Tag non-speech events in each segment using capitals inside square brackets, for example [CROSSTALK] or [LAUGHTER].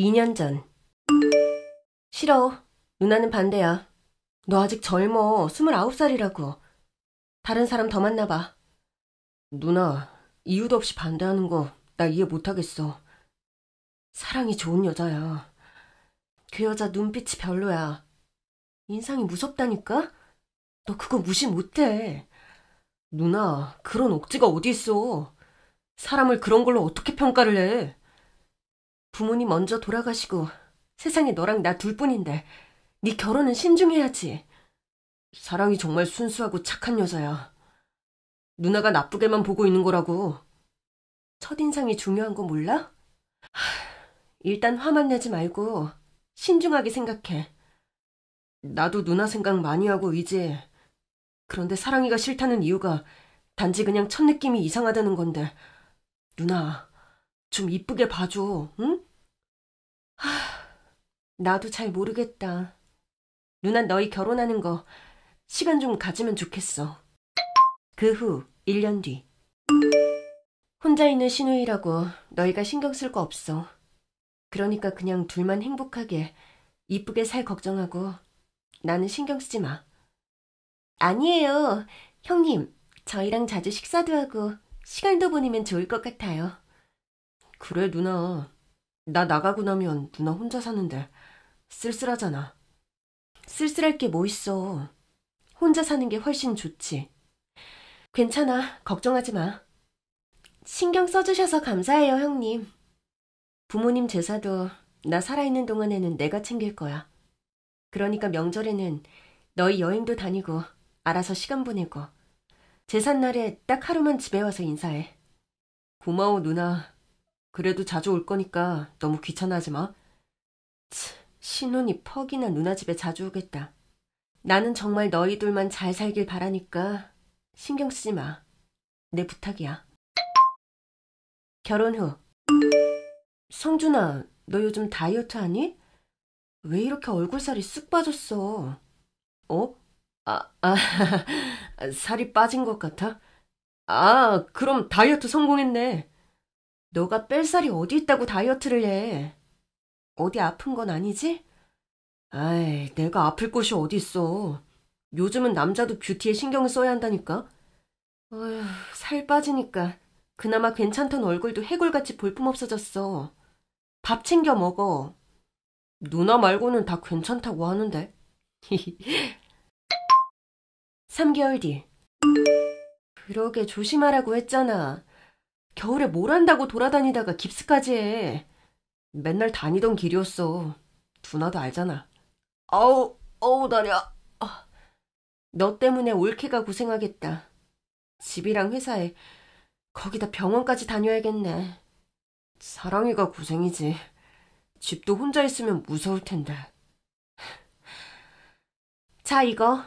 2년 전. 싫어. 누나는 반대야. 너 아직 젊어. 29살이라고. 다른 사람 더 만나봐. 누나, 이유도 없이 반대하는 거 나 이해 못하겠어. 사랑이 좋은 여자야. 그 여자 눈빛이 별로야. 인상이 무섭다니까? 너 그거 무시 못해. 누나, 그런 억지가 어디 있어. 사람을 그런 걸로 어떻게 평가를 해? 부모님 먼저 돌아가시고 세상에 너랑 나 둘뿐인데 네 결혼은 신중해야지. 사랑이 정말 순수하고 착한 여자야. 누나가 나쁘게만 보고 있는 거라고. 첫인상이 중요한 거 몰라? 일단 화만 내지 말고 신중하게 생각해. 나도 누나 생각 많이 하고 의지해. 그런데 사랑이가 싫다는 이유가 단지 그냥 첫 느낌이 이상하다는 건데. 누나, 좀 이쁘게 봐줘, 응? 나도 잘 모르겠다. 누난 너희 결혼하는 거 시간 좀 가지면 좋겠어. 그 후 1년 뒤. 혼자 있는 신우이라고 너희가 신경 쓸 거 없어. 그러니까 그냥 둘만 행복하게 이쁘게 살 걱정하고 나는 신경 쓰지 마. 아니에요. 형님, 저희랑 자주 식사도 하고 시간도 보내면 좋을 것 같아요. 그래, 누나. 나 나가고 나면 누나 혼자 사는데 쓸쓸하잖아. 쓸쓸할 게 뭐 있어. 혼자 사는 게 훨씬 좋지. 괜찮아. 걱정하지 마. 신경 써주셔서 감사해요, 형님. 부모님 제사도 나 살아있는 동안에는 내가 챙길 거야. 그러니까 명절에는 너희 여행도 다니고 알아서 시간 보내고 제삿날에 딱 하루만 집에 와서 인사해. 고마워, 누나. 그래도 자주 올 거니까 너무 귀찮아하지 마. 치. 신혼이 퍽이나 누나 집에 자주 오겠다. 나는 정말 너희 둘만 잘 살길 바라니까 신경 쓰지 마. 내 부탁이야. 결혼 후. 성준아, 너 요즘 다이어트 하니? 왜 이렇게 얼굴살이 쑥 빠졌어? 어? 아, 아, [LAUGHS] 살이 빠진 것 같아? 아, 그럼 다이어트 성공했네. 너가 뺄 살이 어디 있다고 다이어트를 해. 어디 아픈 건 아니지? 아이, 내가 아플 곳이 어딨어 요즘은 남자도 뷰티에 신경을 써야 한다니까. 어휴, 살 빠지니까 그나마 괜찮던 얼굴도 해골같이 볼품없어졌어. 밥 챙겨 먹어. 누나 말고는 다 괜찮다고 하는데. 3개월 [LAUGHS] 뒤. 그러게 조심하라고 했잖아. 겨울에 뭘 한다고 돌아다니다가 깁스까지 해. 맨날 다니던 길이었어. 두나도 알잖아. 아우, 어우, 다녀너 아, 때문에 올케가 고생하겠다. 집이랑 회사에 거기다 병원까지 다녀야겠네. 사랑이가 고생이지. 집도 혼자 있으면 무서울 텐데. 자, 이거.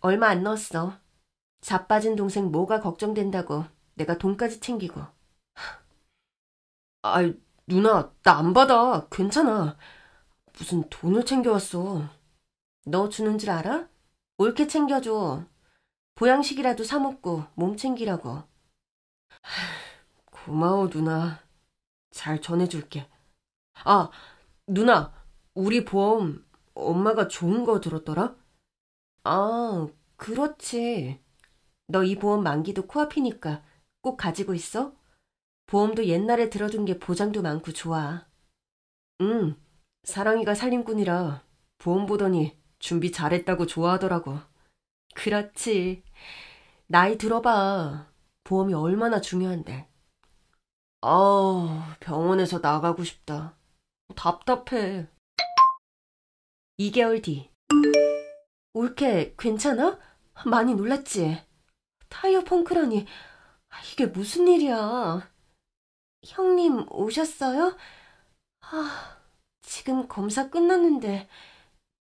얼마 안 넣었어. 자빠진 동생 뭐가 걱정된다고 내가 돈까지 챙기고. 아이, 누나, 나 안 받아. 괜찮아. 무슨 돈을 챙겨왔어. 너 주는 줄 알아? 옳게 챙겨줘. 보양식이라도 사먹고 몸 챙기라고. 고마워, 누나. 잘 전해줄게. 아, 누나, 우리 보험 엄마가 좋은 거 들었더라? 아, 그렇지. 너 이 보험 만기도 코앞이니까 꼭 가지고 있어? 보험도 옛날에 들어둔 게 보장도 많고 좋아. 응, 사랑이가 살림꾼이라 보험 보더니 준비 잘했다고 좋아하더라고. 그렇지. 나이 들어봐. 보험이 얼마나 중요한데. 아, 병원에서 나가고 싶다. 답답해. 2개월 뒤. 올케, 괜찮아? 많이 놀랐지? 타이어 펑크라니. 아, 이게 무슨 일이야. 형님 오셨어요? 아, 지금 검사 끝났는데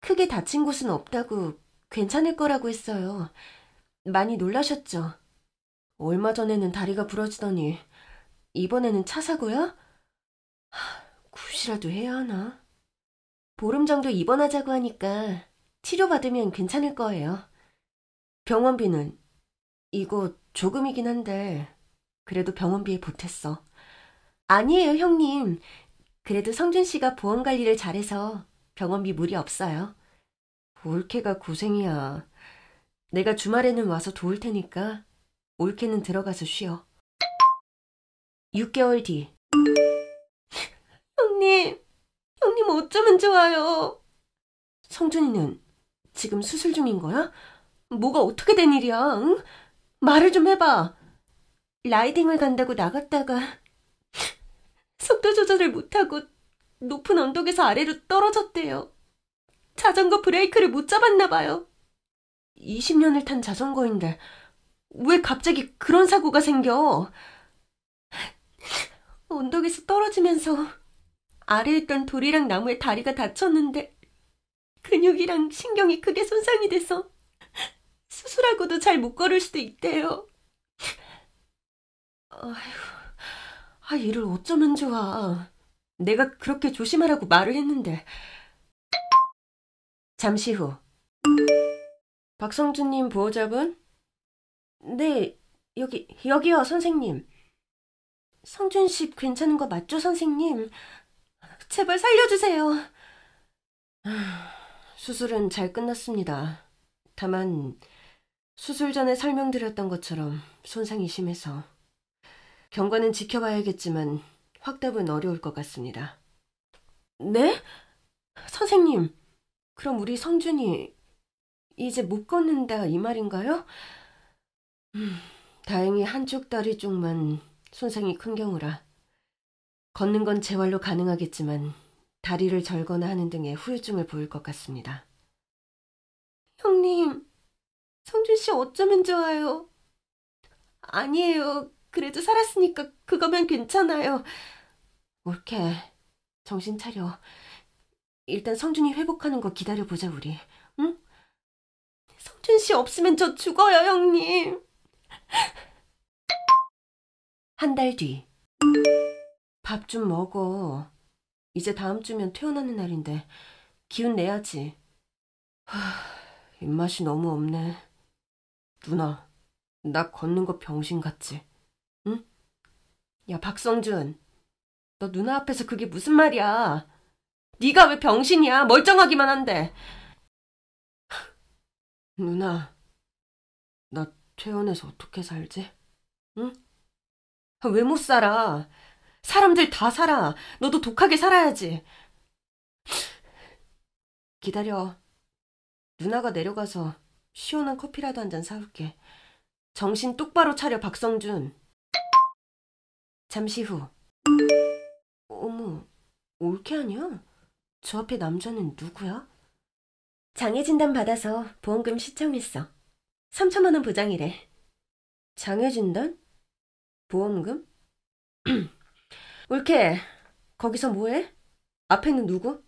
크게 다친 곳은 없다고 괜찮을 거라고 했어요. 많이 놀라셨죠? 얼마 전에는 다리가 부러지더니 이번에는 차사고요 하, 굿이라도 해야 하나? 보름 정도 입원하자고 하니까 치료받으면 괜찮을 거예요. 병원비는 이거 조금이긴 한데 그래도 병원비에 보탰어. 아니에요, 형님. 그래도 성준 씨가 보험 관리를 잘해서 병원비 무리 없어요. 올케가 고생이야. 내가 주말에는 와서 도울 테니까 올케는 들어가서 쉬어. 6개월 뒤. 형님, 형님 어쩌면 좋아요. 성준이는 지금 수술 중인 거야? 뭐가 어떻게 된 일이야? 응? 말을 좀 해봐. 라이딩을 간다고 나갔다가 속도 조절을 못하고 높은 언덕에서 아래로 떨어졌대요. 자전거 브레이크를 못 잡았나 봐요. 20년을 탄 자전거인데 왜 갑자기 그런 사고가 생겨? 언덕에서 떨어지면서 아래에 있던 돌이랑 나무에 다리가 다쳤는데 근육이랑 신경이 크게 손상이 돼서 수술하고도 잘 못 걸을 수도 있대요. 어휴. 아, 이를 어쩌면 좋아. 내가 그렇게 조심하라고 말을 했는데. 잠시 후. 박성준님 보호자분? 네, 여기, 여기요, 선생님. 성준 씨 괜찮은 거 맞죠, 선생님? 제발 살려주세요. 수술은 잘 끝났습니다. 다만, 수술 전에 설명드렸던 것처럼 손상이 심해서 경과는 지켜봐야겠지만 확답은 어려울 것 같습니다. 네? 선생님, 그럼 우리 성준이 이제 못 걷는다 이 말인가요? 음, 다행히 한쪽 다리 쪽만 손상이 큰 경우라 걷는 건 재활로 가능하겠지만 다리를 절거나 하는 등의 후유증을 보일 것 같습니다. 형님, 성준 씨 어쩌면 좋아요. 아니에요. 그래도 살았으니까 그거면 괜찮아요. 올케, 정신 차려. 일단 성준이 회복하는 거 기다려보자, 우리. 응? 성준 씨 없으면 저 죽어요, 형님. 한 달 뒤. 밥 좀 먹어. 이제 다음 주면 퇴원하는 날인데 기운 내야지. 하, 입맛이 너무 없네. 누나, 나 걷는 거 병신 같지? 야, 박성준. 너 누나 앞에서 그게 무슨 말이야. 네가 왜 병신이야. 멀쩡하기만 한데. 누나, 나 퇴원해서 어떻게 살지? 응? 아, 왜못 살아? 사람들 다 살아. 너도 독하게 살아야지. 기다려. 누나가 내려가서 시원한 커피라도 한 잔 사올게. 정신 똑바로 차려, 박성준. 잠시 후. 어머, 올케 아니야? 저 앞에 남자는 누구야? 장애진단 받아서 보험금 시청했어. 3천만 원 보장이래. 장애진단? 보험금? [CLEARS THROAT] 올케, 거기서 뭐해? 앞에는 누구?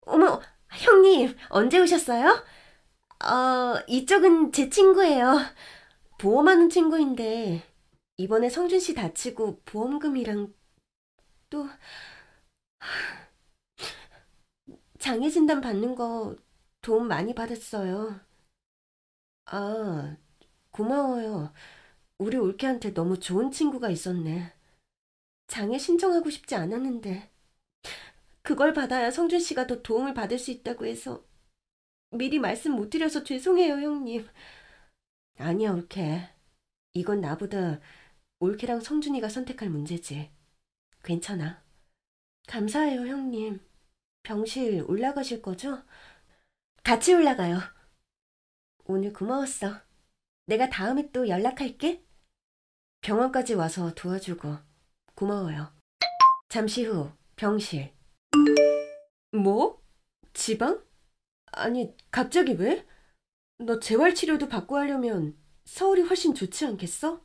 어머, 형님, 언제 오셨어요? 어, 이쪽은 제 친구예요. 보험하는 친구인데 이번에 성준 씨 다치고 보험금이랑 또 장애 진단 받는 거 도움 많이 받았어요. 아, 고마워요. 우리 올케한테 너무 좋은 친구가 있었네. 장애 신청하고 싶지 않았는데 그걸 받아야 성준 씨가 더 도움을 받을 수 있다고 해서 미리 말씀 못 드려서 죄송해요, 형님. 아니야, 올케. 이건 나보다 올케랑 성준이가 선택할 문제지. 괜찮아. 감사해요, 형님. 병실 올라가실 거죠? 같이 올라가요. 오늘 고마웠어. 내가 다음에 또 연락할게. 병원까지 와서 도와주고 고마워요. 잠시 후 병실. 뭐? 지방? 아니, 갑자기 왜? 너 재활치료도 받고 하려면 서울이 훨씬 좋지 않겠어?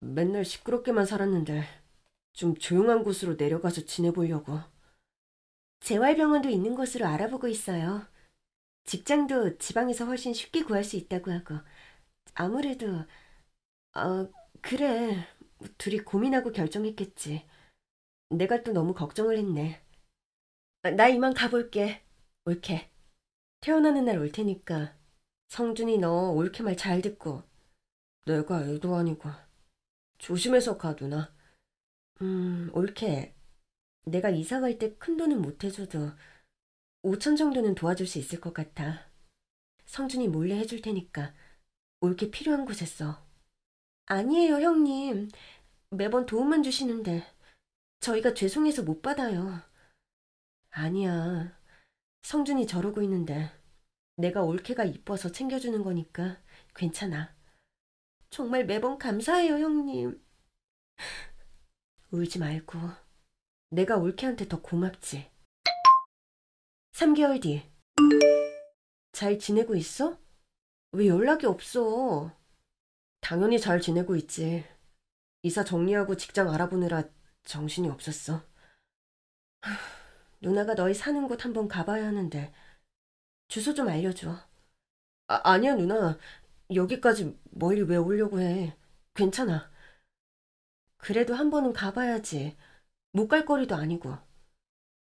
맨날 시끄럽게만 살았는데 좀 조용한 곳으로 내려가서 지내보려고. 재활병원도 있는 곳으로 알아보고 있어요. 직장도 지방에서 훨씬 쉽게 구할 수 있다고 하고 아무래도 어 그래 뭐 둘이 고민하고 결정했겠지. 내가 또 너무 걱정을 했네. 아, 나 이만 가볼게. 올케. 태어나는 날 올 테니까 성준이 너 올케 말 잘 듣고 내가 애도 아니고. 조심해서 가, 누나. 음, 옳게. 내가 이사 갈 때 큰 돈은 못 해줘도 5천 정도는 도와줄 수 있을 것 같아. 성준이 몰래 해줄 테니까 옳게 필요한 곳에 써. 아니에요, 형님. 매번 도움만 주시는데 저희가 죄송해서 못 받아요. 아니야. 성준이 저러고 있는데 내가 올케가 이뻐서 챙겨주는 거니까 괜찮아. 정말 매번 감사해요, 형님. 울지 말고 내가 올케한테 더 고맙지. 3개월 뒤. 잘 지내고 있어? 왜 연락이 없어? 당연히 잘 지내고 있지. 이사 정리하고 직장 알아보느라 정신이 없었어. [SIGHS] 누나가 너희 사는 곳 한번 가봐야 하는데 주소 좀 알려줘. 아, 아니야 누나 여기까지 멀리 왜 오려고 해. 괜찮아. 그래도 한 번은 가봐야지. 못 갈 거리도 아니고.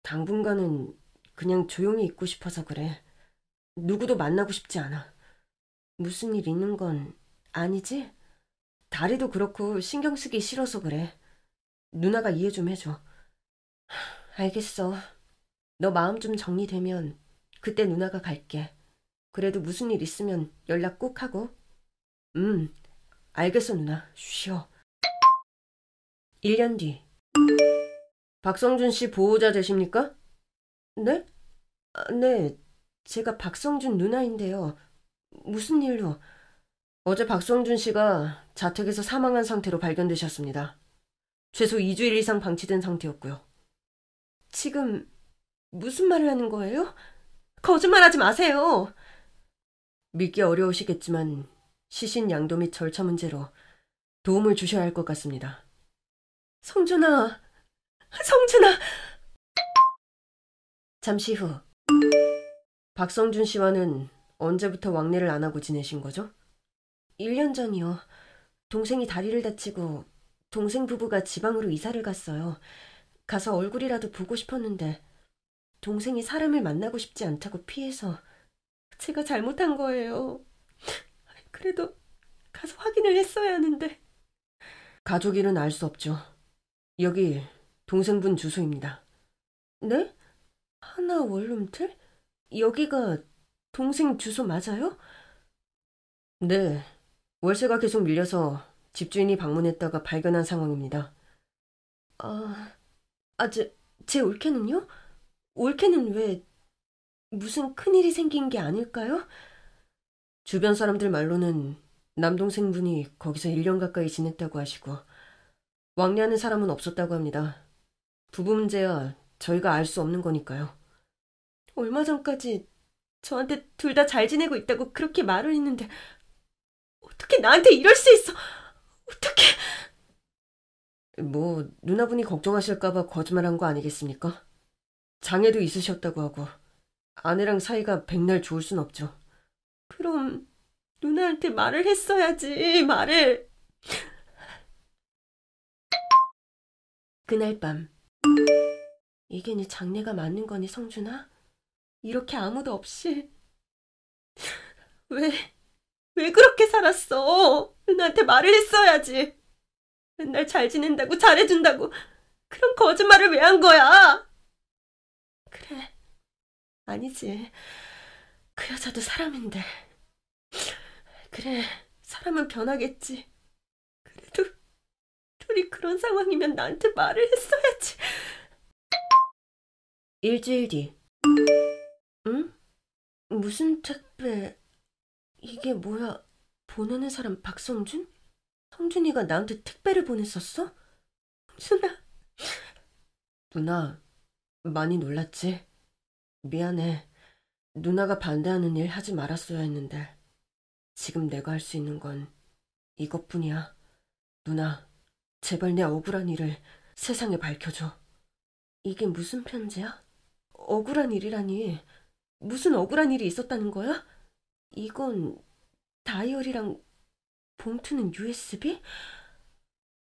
당분간은 그냥 조용히 있고 싶어서 그래. 누구도 만나고 싶지 않아. 무슨 일 있는 건 아니지? 다리도 그렇고 신경 쓰기 싫어서 그래. 누나가 이해 좀 해줘. 알겠어. 너 마음 좀 정리되면 그때 누나가 갈게. 그래도 무슨 일 있으면 연락 꼭 하고. 음, 알겠어, 누나. 쉬어. 1년 뒤. 박성준 씨 보호자 되십니까? 네? 아, 네. 제가 박성준 누나인데요. 무슨 일로? 어제 박성준 씨가 자택에서 사망한 상태로 발견되셨습니다. 최소 2주일 이상 방치된 상태였고요. 지금 무슨 말을 하는 거예요? 거짓말하지 마세요. 믿기 어려우시겠지만 시신 양도 및 절차 문제로 도움을 주셔야 할 것 같습니다. 성준아, 성준아! 잠시 후 박성준 씨와는 언제부터 왕래를 안 하고 지내신 거죠? 1년 전이요. 동생이 다리를 다치고 동생 부부가 지방으로 이사를 갔어요. 가서 얼굴이라도 보고 싶었는데 동생이 사람을 만나고 싶지 않다고 피해서 제가 잘못한 거예요. 그래도 가서 확인을 했어야 하는데. 가족일은 알 수 없죠. 여기 동생분 주소입니다. 네? 하나 원룸틀? 여기가 동생 주소 맞아요? 네. 월세가 계속 밀려서 집주인이 방문했다가 발견한 상황입니다. 아, 아, 제, 제 올케는요? 올케는 왜 무슨 큰일이 생긴 게 아닐까요? 주변 사람들 말로는 남동생분이 거기서 1년 가까이 지냈다고 하시고 왕래하는 사람은 없었다고 합니다. 부부 문제야 저희가 알 수 없는 거니까요. 얼마 전까지 저한테 둘 다 잘 지내고 있다고 그렇게 말을 했는데 어떻게 나한테 이럴 수 있어? 어떻게? 뭐 누나분이 걱정하실까봐 거짓말한 거 아니겠습니까? 장애도 있으셨다고 하고 아내랑 사이가 백날 좋을 순 없죠. 그럼 누나한테 말을 했어야지 말을. 그날 밤 이게 네 장례가 맞는 거니 성준아? 이렇게 아무도 없이 왜왜 그렇게 살았어? 누나한테 말을 했어야지. 맨날 잘 지낸다고 잘해준다고 그런 거짓말을 왜 한 거야? 아니지. 그 여자도 사람인데. 그래, 사람은 변하겠지. 그래도 둘이 그런 상황이면 나한테 말을 했어야지. 일주일 뒤. 응? 무슨 택배? 이게 뭐야? 보내는 사람 박성준? 성준이가 나한테 택배를 보냈었어? 성준아. 누나, 많이 놀랐지? 미안해. 누나가 반대하는 일 하지 말았어야 했는데. 지금 내가 할 수 있는 건 이것뿐이야. 누나, 제발 내 억울한 일을 세상에 밝혀줘. 이게 무슨 편지야? 억울한 일이라니. 무슨 억울한 일이 있었다는 거야? 이건 다이어리랑 봉투는 USB?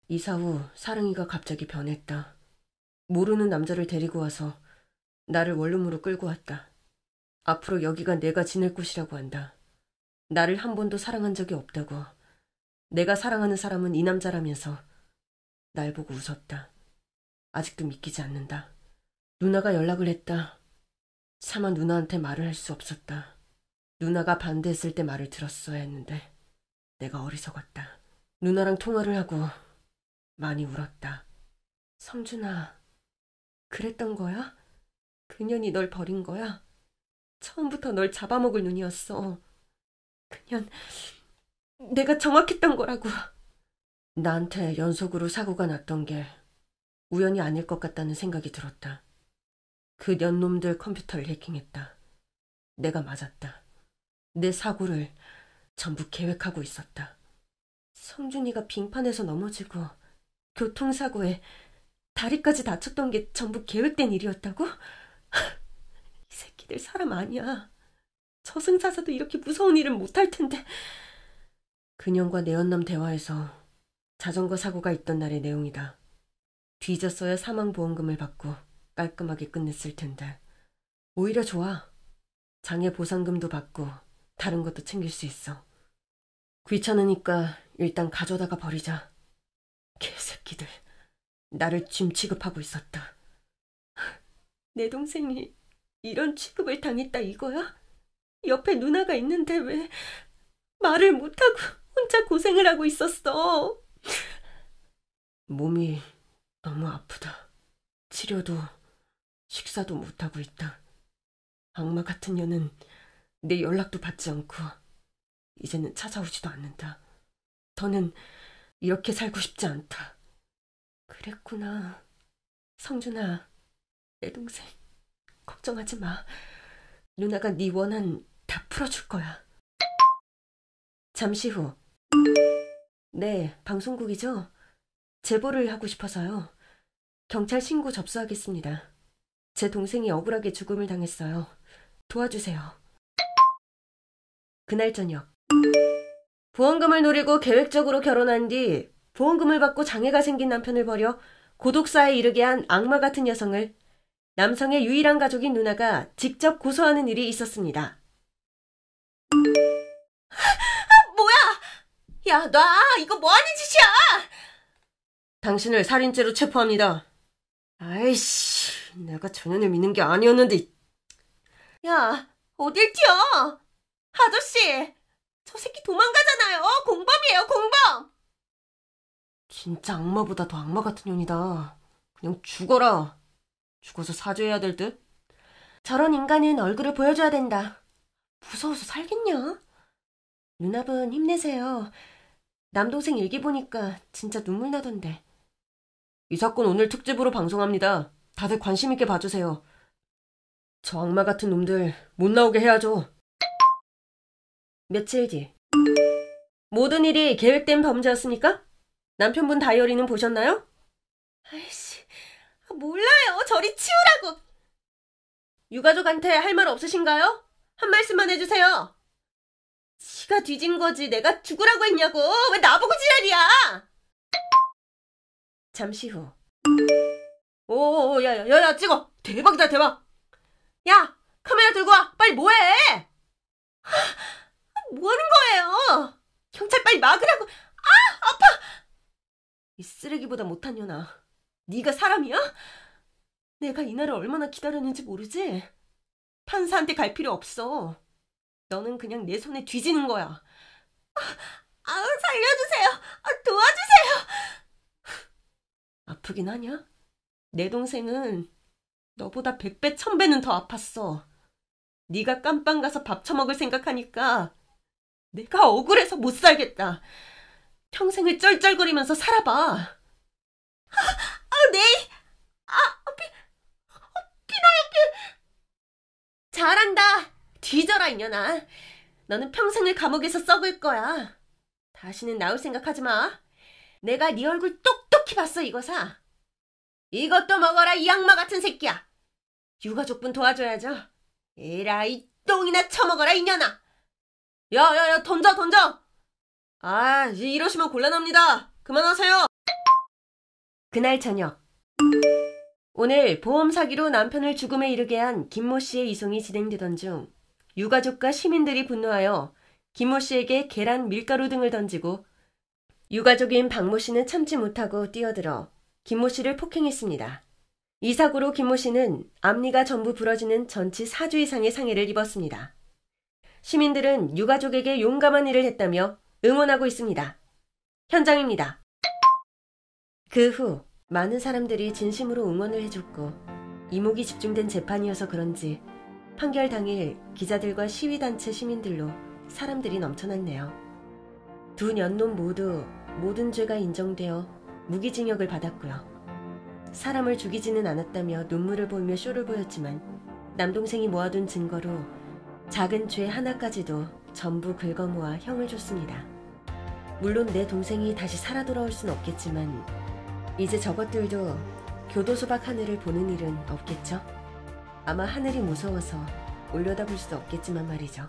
이사 후 사랑이가 갑자기 변했다. 모르는 남자를 데리고 와서 나를 원룸으로 끌고 왔다. 앞으로 여기가 내가 지낼 곳이라고 한다. 나를 한 번도 사랑한 적이 없다고. 내가 사랑하는 사람은 이 남자라면서 날 보고 웃었다. 아직도 믿기지 않는다. 누나가 연락을 했다. 차마 누나한테 말을 할 수 없었다. 누나가 반대했을 때 말을 들었어야 했는데 내가 어리석었다. 누나랑 통화를 하고 많이 울었다. 성준아, 그랬던 거야? 그년이 널 버린 거야. 처음부터 널 잡아먹을 눈이었어. 그년, 내가 정확했던 거라고. 나한테 연속으로 사고가 났던 게 우연이 아닐 것 같다는 생각이 들었다. 그 년놈들 컴퓨터를 해킹했다. 내가 맞았다. 내 사고를 전부 계획하고 있었다. 성준이가 빙판에서 넘어지고 교통사고에 다리까지 다쳤던 게 전부 계획된 일이었다고? [LAUGHS] 이 새끼들 사람 아니야. 저승사자도 이렇게 무서운 일은 못할 텐데. 근영과 내연남 대화에서 자전거 사고가 있던 날의 내용이다. 뒤졌어야 사망보험금을 받고 깔끔하게 끝냈을 텐데. 오히려 좋아. 장애 보상금도 받고 다른 것도 챙길 수 있어. 귀찮으니까 일단 가져다가 버리자. 개새끼들. 나를 짐 취급하고 있었다. 내 동생이 이런 취급을 당했다 이거야? 옆에 누나가 있는데 왜 말을 못하고 혼자 고생을 하고 있었어. 몸이 너무 아프다. 치료도 식사도 못하고 있다. 악마 같은 년은 내 연락도 받지 않고 이제는 찾아오지도 않는다. 더는 이렇게 살고 싶지 않다. 그랬구나. 성준아, 내 동생, 걱정하지 마. 누나가 네 원한 다 풀어줄 거야. 잠시 후. 네, 방송국이죠? 제보를 하고 싶어서요. 경찰 신고 접수하겠습니다. 제 동생이 억울하게 죽음을 당했어요. 도와주세요. 그날 저녁. 보험금을 노리고 계획적으로 결혼한 뒤 보험금을 받고 장애가 생긴 남편을 버려 고독사에 이르게 한 악마 같은 여성을 남성의 유일한 가족인 누나가 직접 고소하는 일이 있었습니다. [LAUGHS] 뭐야! 야, 놔! 이거 뭐 하는 짓이야! 당신을 살인죄로 체포합니다. 아이씨, 내가 전현을 믿는 게 아니었는데. 야, 어딜 튀어! 아저씨! 저 새끼 도망가잖아요! 공범이에요, 공범! 진짜 악마보다 더 악마 같은 년이다. 그냥 죽어라. 죽어서 사죄해야 될 듯? 저런 인간은 얼굴을 보여줘야 된다. 무서워서 살겠냐? 누나분 힘내세요. 남동생 일기 보니까 진짜 눈물 나던데. 이 사건 오늘 특집으로 방송합니다. 다들 관심 있게 봐주세요. 저 악마 같은 놈들 못 나오게 해야죠. 며칠 뒤. 모든 일이 계획된 범죄였습니까? 남편분 다이어리는 보셨나요? 아이씨. 몰라요. 저리 치우라고. 유가족한테 할 말 없으신가요? 한 말씀만 해주세요. 지가 뒤진 거지 내가 죽으라고 했냐고. 왜 나보고 지랄이야. 잠시 후. 오오오 야야야 야, 야, 찍어. 대박이다 대박. 야 카메라 들고 와. 빨리 뭐해. 뭐하는 거예요? 경찰 빨리 막으라고. 아 아파. 이 쓰레기보다 못한 년아. 네가 사람이야? 내가 이 날을 얼마나 기다렸는지 모르지? 판사한테 갈 필요 없어. 너는 그냥 내 손에 뒤지는 거야. 아, 아 살려주세요. 아, 도와주세요. 아프긴 하냐? 내 동생은 너보다 백배, 천배는 더 아팠어. 네가 깜빵 가서 밥 처먹을 생각하니까 내가 억울해서 못 살겠다. 평생을 쩔쩔거리면서 살아봐. 네! 아, 어, 어 피나에게! 잘한다! 뒤져라, 이년아! 너는 평생을 감옥에서 썩을 거야. 다시는 나올 생각하지 마. 내가 네 얼굴 똑똑히 봤어, 이거사. 이것도 먹어라, 이 악마 같은 새끼야. 유가족분 도와줘야죠. 에라, 이 똥이나 처먹어라, 이년아! 야, 야, 야, 던져, 던져! 아, 이러시면 곤란합니다. 그만하세요. 그날 저녁 오늘 보험 사기로 남편을 죽음에 이르게 한 김모 씨의 이송이 진행되던 중 유가족과 시민들이 분노하여 김모 씨에게 계란, 밀가루 등을 던지고 유가족인 박모 씨는 참지 못하고 뛰어들어 김모 씨를 폭행했습니다. 이 사고로 김모 씨는 앞니가 전부 부러지는 전치 4주 이상의 상해를 입었습니다. 시민들은 유가족에게 용감한 일을 했다며 응원하고 있습니다. 현장입니다. 그후 많은 사람들이 진심으로 응원을 해줬고 이목이 집중된 재판이어서 그런지 판결 당일 기자들과 시위단체 시민들로 사람들이 넘쳐났네요. 두 년놈 모두 모든 죄가 인정되어 무기징역을 받았고요. 사람을 죽이지는 않았다며 눈물을 보이며 쇼를 보였지만 남동생이 모아둔 증거로 작은 죄 하나까지도 전부 긁어모아 형을 줬습니다. 물론 내 동생이 다시 살아 돌아올 순 없겠지만 이제 저것들도 교도소밖 하늘을 보는 일은 없겠죠? 아마 하늘이 무서워서 올려다볼 수 없겠지만 말이죠.